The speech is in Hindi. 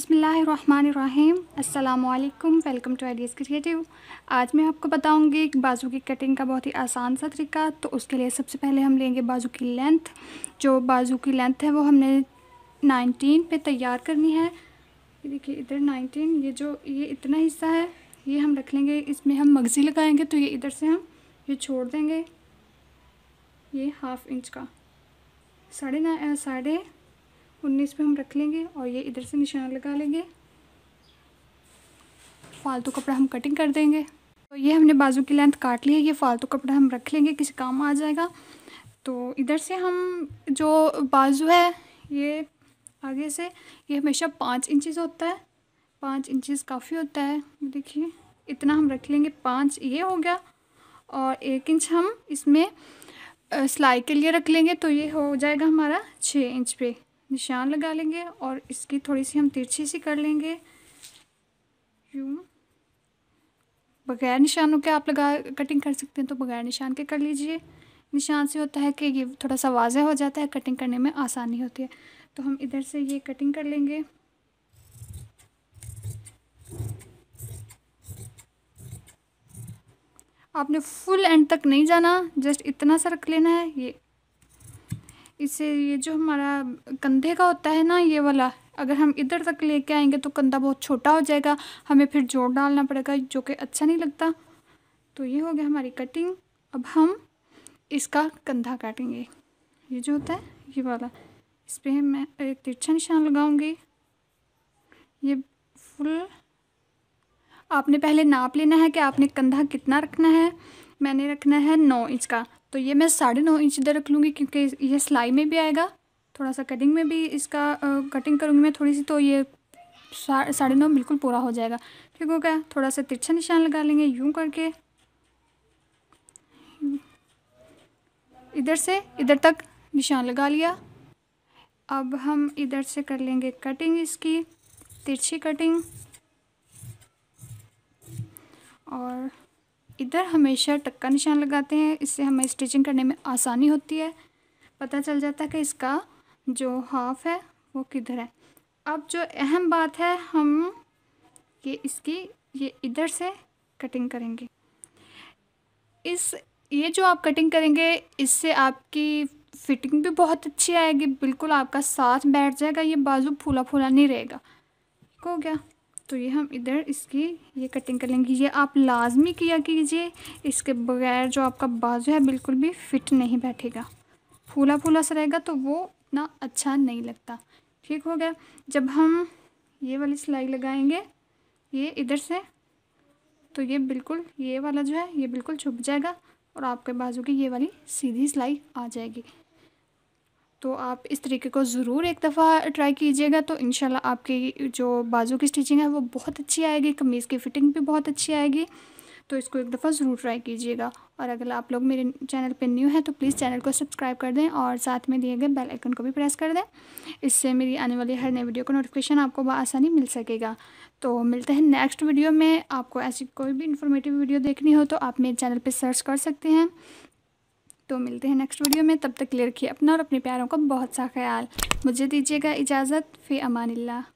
बसमीम् अल्लाम वेलकम टू आइडियाज़ क्रिएटिव आज मैं आपको बताऊंगी बाजू की कटिंग का बहुत ही आसान सा तरीका तो उसके लिए सबसे पहले हम लेंगे बाजू की लेंथ जो बाजू की लेंथ है वो हमने 19 पे तैयार करनी है देखिए इधर 19 ये जो ये इतना हिस्सा है ये हम रख लेंगे इसमें हम मगज़ी लगाएँगे तो ये इधर से हम ये छोड़ देंगे ये हाफ़ इंच का साढ़े साढ़े उन्नीस पे हम रख लेंगे और ये इधर से निशान लगा लेंगे फालतू कपड़ा हम कटिंग कर देंगे तो ये हमने बाजू की लेंथ काट ली है ये फालतू कपड़ा हम रख लेंगे किसी काम आ जाएगा तो इधर से हम जो बाजू है ये आगे से ये हमेशा पाँच इंचज़ होता है पाँच इंचज़ काफ़ी होता है देखिए इतना हम रख लेंगे पाँच ये हो गया और एक इंच हम इसमें सिलाई के लिए रख लेंगे तो ये हो जाएगा हमारा छः इंच पे निशान लगा लेंगे और इसकी थोड़ी सी हम तिरछी सी कर लेंगे यूँ बगैर निशानों के आप लगा कटिंग कर सकते हैं तो बगैर निशान के कर लीजिए निशान से होता है कि ये थोड़ा सा वाजह हो जाता है कटिंग करने में आसानी होती है तो हम इधर से ये कटिंग कर लेंगे आपने फुल एंड तक नहीं जाना जस्ट इतना सा रख लेना है ये इसे ये जो हमारा कंधे का होता है ना ये वाला अगर हम इधर तक लेके आएंगे तो कंधा बहुत छोटा हो जाएगा हमें फिर जोड़ डालना पड़ेगा जो कि अच्छा नहीं लगता तो ये हो गया हमारी कटिंग अब हम इसका कंधा काटेंगे ये जो होता है ये वाला इस पर मैं एक तिरछा निशान लगाऊंगी ये फुल आपने पहले नाप लेना है कि आपने कंधा कितना रखना है मैंने रखना है नौ इंच का तो ये मैं साढ़े नौ इंच इधर रख लूँगी क्योंकि ये सिलाई में भी आएगा थोड़ा सा कटिंग में भी इसका कटिंग करूँगी मैं थोड़ी सी तो ये सा, साढ़े नौ बिल्कुल पूरा हो जाएगा ठीक हो गया थोड़ा सा तिरछा निशान लगा लेंगे यूँ करके इधर से इधर तक निशान लगा लिया अब हम इधर से कर लेंगे कटिंग इसकी तिरछी कटिंग और इधर हमेशा टक का निशान लगाते हैं इससे हमें स्टिचिंग करने में आसानी होती है पता चल जाता है कि इसका जो हाफ है वो किधर है अब जो अहम बात है हम ये इसकी ये इधर से कटिंग करेंगे इस ये जो आप कटिंग करेंगे इससे आपकी फिटिंग भी बहुत अच्छी आएगी बिल्कुल आपका साथ बैठ जाएगा ये बाजू फूला फूला नहीं रहेगा हो गया तो ये हम इधर इसकी ये कटिंग कर लेंगे ये आप लाजमी किया कीजिए इसके बगैर जो आपका बाजू है बिल्कुल भी फिट नहीं बैठेगा फूला फूला सा रहेगा तो वो इतना अच्छा नहीं लगता ठीक हो गया जब हम ये वाली सिलाई लगाएंगे ये इधर से तो ये बिल्कुल ये वाला जो है ये बिल्कुल छुप जाएगा और आपके बाजू की ये वाली सीधी सिलाई आ जाएगी तो आप इस तरीके को ज़रूर एक दफ़ा ट्राई कीजिएगा तो इन आपकी जो बाजू की स्टिचिंग है वो बहुत अच्छी आएगी कमीज़ की फ़िटिंग भी बहुत अच्छी आएगी तो इसको एक दफ़ा ज़रूर ट्राई कीजिएगा और अगर आप लोग मेरे चैनल पर न्यू हैं तो प्लीज़ चैनल को सब्सक्राइब कर दें और साथ में दिए गए बेल आइकन को भी प्रेस कर दें इससे मेरी आने वाली हर नई वीडियो का नोटिफिकेशन आपको आसानी मिल सकेगा तो मिलते हैं नेक्स्ट वीडियो में आपको ऐसी कोई भी इन्फॉर्मेटिव वीडियो देखनी हो तो आप मेरे चैनल पर सर्च कर सकते हैं तो मिलते हैं नेक्स्ट वीडियो में तब तक ले रखिए अपना और अपने प्यारों का बहुत सा ख्याल मुझे दीजिएगा इजाज़त फ़े अमान